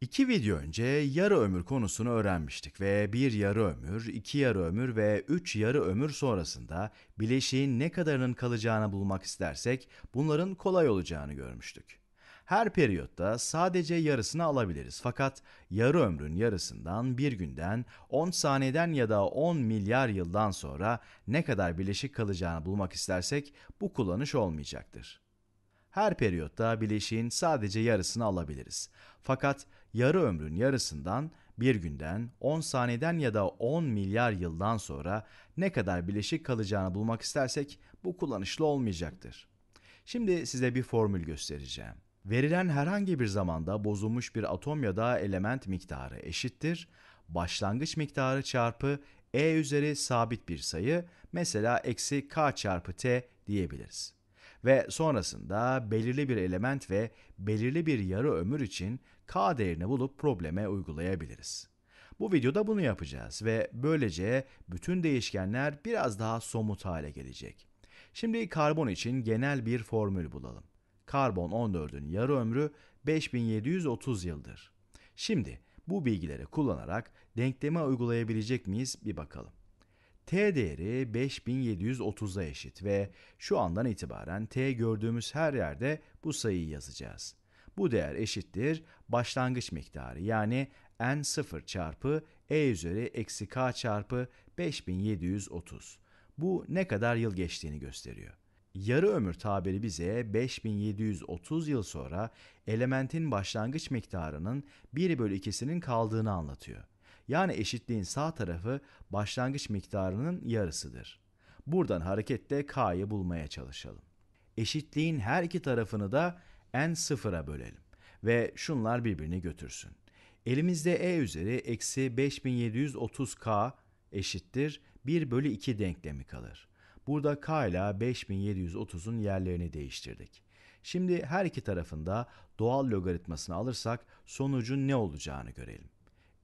İki video önce yarı ömür konusunu öğrenmiştik ve bir yarı ömür, iki yarı ömür ve üç yarı ömür sonrasında bileşiğin ne kadarının kalacağını bulmak istersek bunların kolay olacağını görmüştük. Her periyotta sadece yarısını alabiliriz fakat yarı ömrün yarısından bir günden 10 saniyeden ya da 10 milyar yıldan sonra ne kadar bileşik kalacağını bulmak istersek bu kullanış olmayacaktır. Her periyotta bileşiğin sadece yarısını alabiliriz. Fakat yarı ömrün yarısından bir günden, 10 saniyeden ya da 10 milyar yıldan sonra ne kadar bileşik kalacağını bulmak istersek bu kullanışlı olmayacaktır. Şimdi size bir formül göstereceğim. Verilen herhangi bir zamanda bozulmuş bir atom ya da element miktarı eşittir. Başlangıç miktarı çarpı e üzeri sabit bir sayı mesela eksi k çarpı t diyebiliriz ve sonrasında belirli bir element ve belirli bir yarı ömür için k değerini bulup probleme uygulayabiliriz. Bu videoda bunu yapacağız ve böylece bütün değişkenler biraz daha somut hale gelecek. Şimdi karbon için genel bir formül bulalım. Karbon 14'ün yarı ömrü 5730 yıldır. Şimdi bu bilgileri kullanarak denkleme uygulayabilecek miyiz bir bakalım. T değeri 5730'a eşit ve şu andan itibaren T gördüğümüz her yerde bu sayıyı yazacağız. Bu değer eşittir başlangıç miktarı yani N0 çarpı E üzeri eksi K çarpı 5730. Bu ne kadar yıl geçtiğini gösteriyor. Yarı ömür tabiri bize 5730 yıl sonra elementin başlangıç miktarının 1 bölü 2'sinin kaldığını anlatıyor. Yani eşitliğin sağ tarafı başlangıç miktarının yarısıdır. Buradan hareketle k'yı bulmaya çalışalım. Eşitliğin her iki tarafını da n sıfıra bölelim ve şunlar birbirini götürsün. Elimizde e üzeri eksi 5730k eşittir 1 bölü 2 denklemi kalır. Burada k ile 5730'un yerlerini değiştirdik. Şimdi her iki tarafında doğal logaritmasını alırsak sonucun ne olacağını görelim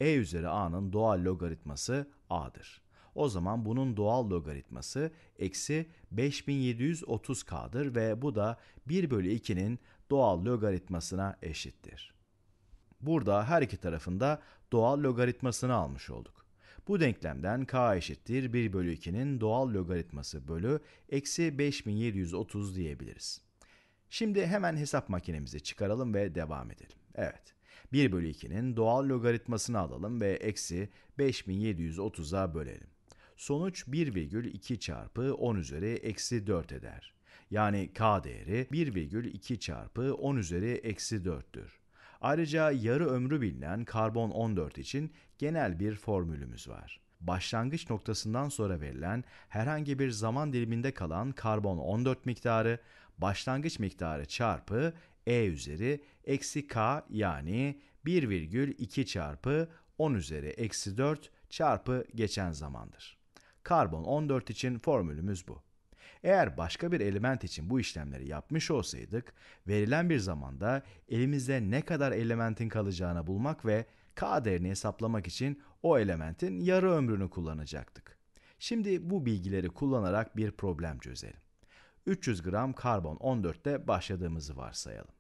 e üzeri a'nın doğal logaritması a'dır. O zaman bunun doğal logaritması eksi 5730k'dır ve bu da 1 bölü 2'nin doğal logaritmasına eşittir. Burada her iki tarafında doğal logaritmasını almış olduk. Bu denklemden k eşittir 1 bölü 2'nin doğal logaritması bölü eksi 5730 diyebiliriz. Şimdi hemen hesap makinemizi çıkaralım ve devam edelim. Evet. 1 bölü 2'nin doğal logaritmasını alalım ve eksi 5730'a bölelim. Sonuç 1,2 çarpı 10 üzeri eksi 4 eder. Yani k değeri 1,2 çarpı 10 üzeri eksi 4'tür. Ayrıca yarı ömrü bilinen karbon 14 için genel bir formülümüz var başlangıç noktasından sonra verilen herhangi bir zaman diliminde kalan karbon 14 miktarı başlangıç miktarı çarpı e üzeri eksi k yani 1,2 çarpı 10 üzeri eksi 4 çarpı geçen zamandır. Karbon 14 için formülümüz bu. Eğer başka bir element için bu işlemleri yapmış olsaydık, verilen bir zamanda elimizde ne kadar elementin kalacağını bulmak ve k değerini hesaplamak için o elementin yarı ömrünü kullanacaktık. Şimdi bu bilgileri kullanarak bir problem çözelim. 300 gram karbon 14'te başladığımızı varsayalım.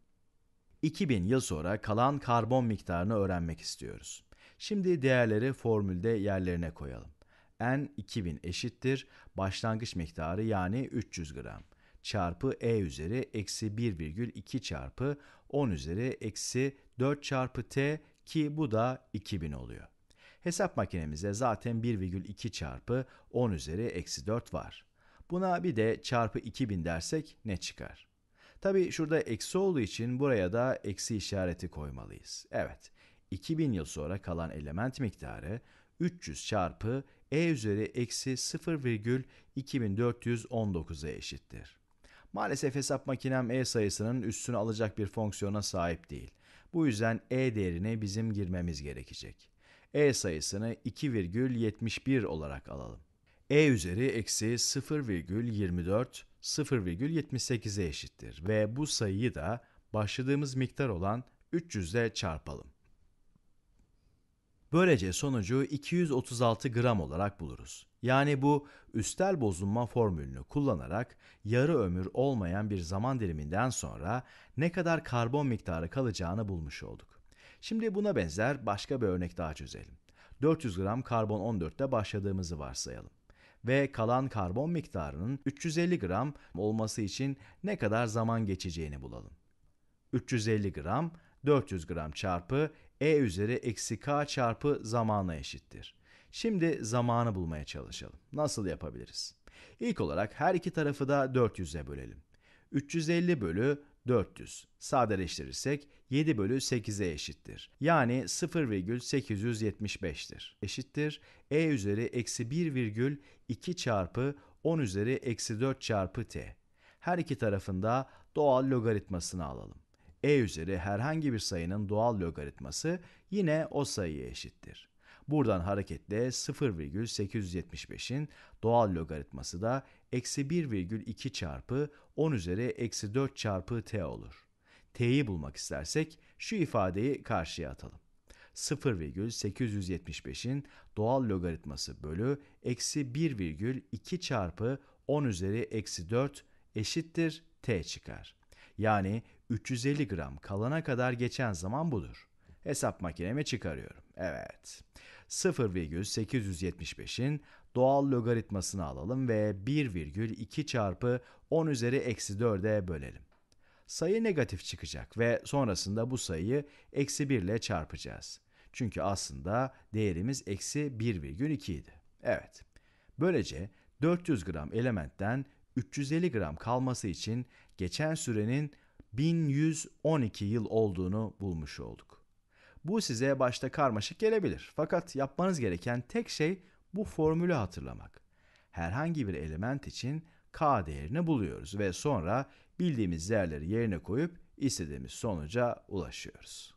2000 yıl sonra kalan karbon miktarını öğrenmek istiyoruz. Şimdi değerleri formülde yerlerine koyalım. N 2000 eşittir başlangıç miktarı yani 300 gram çarpı E üzeri eksi 1,2 çarpı 10 üzeri eksi 4 çarpı T ki bu da 2000 oluyor. Hesap makinemize zaten 1,2 çarpı 10 üzeri eksi 4 var. Buna bir de çarpı 2000 dersek ne çıkar? Tabi şurada eksi olduğu için buraya da eksi işareti koymalıyız. Evet, 2000 yıl sonra kalan element miktarı 300 çarpı e üzeri eksi 0,2419'a eşittir. Maalesef hesap makinem e sayısının üstünü alacak bir fonksiyona sahip değil. Bu yüzden e değerine bizim girmemiz gerekecek. e sayısını 2,71 olarak alalım. e üzeri eksi 0,24 0,78'e eşittir ve bu sayıyı da başladığımız miktar olan 300'e çarpalım. Böylece sonucu 236 gram olarak buluruz. Yani bu üstel bozulma formülünü kullanarak yarı ömür olmayan bir zaman diliminden sonra ne kadar karbon miktarı kalacağını bulmuş olduk. Şimdi buna benzer başka bir örnek daha çözelim. 400 gram karbon 14'te başladığımızı varsayalım ve kalan karbon miktarının 350 gram olması için ne kadar zaman geçeceğini bulalım. 350 gram 400 gram çarpı e üzeri eksi k çarpı zamana eşittir. Şimdi zamanı bulmaya çalışalım. Nasıl yapabiliriz? İlk olarak her iki tarafı da 400'e bölelim. 350 bölü 400. Sadeleştirirsek 7 bölü 8'e eşittir. Yani 0,875'tir. Eşittir e üzeri eksi 1,2 çarpı 10 üzeri eksi 4 çarpı t. Her iki tarafında doğal logaritmasını alalım. e üzeri herhangi bir sayının doğal logaritması yine o sayıya eşittir. Buradan hareketle 0,875'in doğal logaritması da eksi 1,2 çarpı 10 üzeri eksi 4 çarpı t olur. t'yi bulmak istersek şu ifadeyi karşıya atalım. 0,875'in doğal logaritması bölü eksi 1,2 çarpı 10 üzeri eksi 4 eşittir t çıkar. Yani 350 gram kalana kadar geçen zaman budur. Hesap makineme çıkarıyorum. Evet. 0,875'in doğal logaritmasını alalım ve 1,2 çarpı 10 üzeri eksi 4'e bölelim. Sayı negatif çıkacak ve sonrasında bu sayıyı eksi 1 ile çarpacağız. Çünkü aslında değerimiz eksi 1,2 idi. Evet. Böylece 400 gram elementten 350 gram kalması için geçen sürenin 1112 yıl olduğunu bulmuş olduk. Bu size başta karmaşık gelebilir. Fakat yapmanız gereken tek şey bu formülü hatırlamak. Herhangi bir element için k değerini buluyoruz ve sonra bildiğimiz değerleri yerine koyup istediğimiz sonuca ulaşıyoruz.